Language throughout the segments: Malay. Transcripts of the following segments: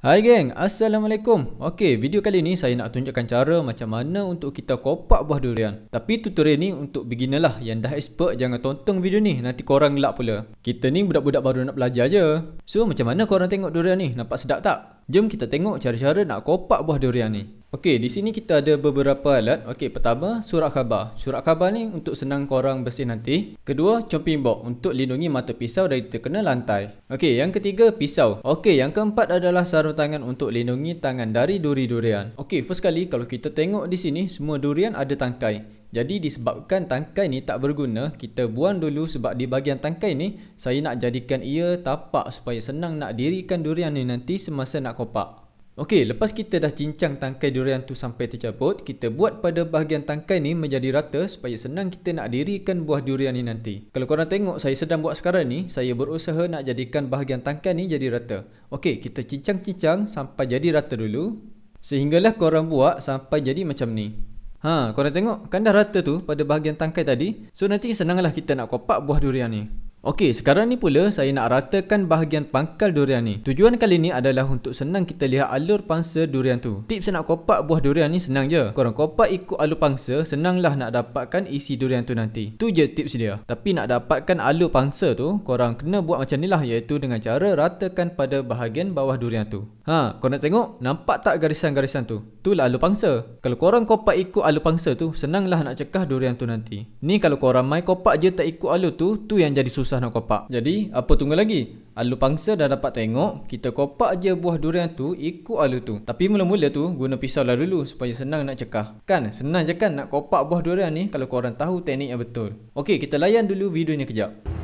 Hai geng, Assalamualaikum Ok, video kali ni saya nak tunjukkan cara macam mana untuk kita kopak buah durian Tapi tutorial ni untuk beginner lah Yang dah expert jangan tonton video ni Nanti korang gelap pula Kita ni budak-budak baru nak belajar je So, macam mana korang tengok durian ni? Nampak sedap tak? Jom kita tengok cara-cara nak kopak buah durian ni Okey, di sini kita ada beberapa alat. Okey, pertama surat khabar. Surat khabar ni untuk senang korang bersih nanti. Kedua, chopping board untuk lindungi mata pisau dari terkena lantai. Okey, yang ketiga pisau. Okey, yang keempat adalah sarung tangan untuk lindungi tangan dari duri durian. Okey, first kali kalau kita tengok di sini semua durian ada tangkai. Jadi disebabkan tangkai ni tak berguna, kita buang dulu sebab di bahagian tangkai ni saya nak jadikan ia tapak supaya senang nak dirikan durian ni nanti semasa nak kopak. Okey, lepas kita dah cincang tangkai durian tu sampai tercabut, kita buat pada bahagian tangkai ni menjadi rata supaya senang kita nak dirikan buah durian ni nanti. Kalau korang tengok saya sedang buat sekarang ni, saya berusaha nak jadikan bahagian tangkai ni jadi rata. Okey, kita cincang-cincang sampai jadi rata dulu. Sehinggalah korang buat sampai jadi macam ni. Ha, korang tengok kan dah rata tu pada bahagian tangkai tadi. So nanti senanglah kita nak kopak buah durian ni. Okey, sekarang ni pula saya nak ratakan bahagian pangkal durian ni. Tujuan kali ni adalah untuk senang kita lihat alur pangsa durian tu. Tips nak kopak buah durian ni senang je. Korang kopak ikut alur pangsa, senanglah nak dapatkan isi durian tu nanti. Tu je tips dia. Tapi nak dapatkan alur pangsa tu, korang kena buat macam ni lah iaitu dengan cara ratakan pada bahagian bawah durian tu. Ha, korang nak tengok? Nampak tak garisan-garisan tu? Tu lah alur pangsa. Kalau korang kopak ikut alur pangsa tu, senanglah nak cekah durian tu nanti. Ni kalau korang mai kopak je tak ikut alur tu, tu yang jadi susah susah nak kopak. Jadi, apa tunggu lagi? Alu pangsa dah dapat tengok, kita kopak je buah durian tu ikut alu tu. Tapi mula-mula tu, guna pisau lah dulu supaya senang nak cekah. Kan, senang je kan nak kopak buah durian ni kalau korang tahu teknik yang betul. Okey, kita layan dulu video ni kejap.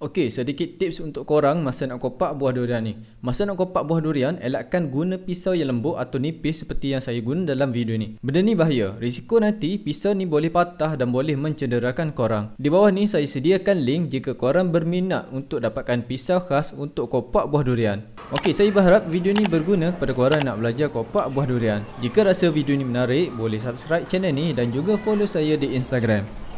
Okey, sedikit tips untuk korang masa nak kopak buah durian ni. Masa nak kopak buah durian, elakkan guna pisau yang lembut atau nipis seperti yang saya guna dalam video ni. Benda ni bahaya. Risiko nanti pisau ni boleh patah dan boleh mencederakan korang. Di bawah ni saya sediakan link jika korang berminat untuk dapatkan pisau khas untuk kopak buah durian. Okey, saya berharap video ni berguna kepada korang nak belajar kopak buah durian. Jika rasa video ni menarik, boleh subscribe channel ni dan juga follow saya di Instagram.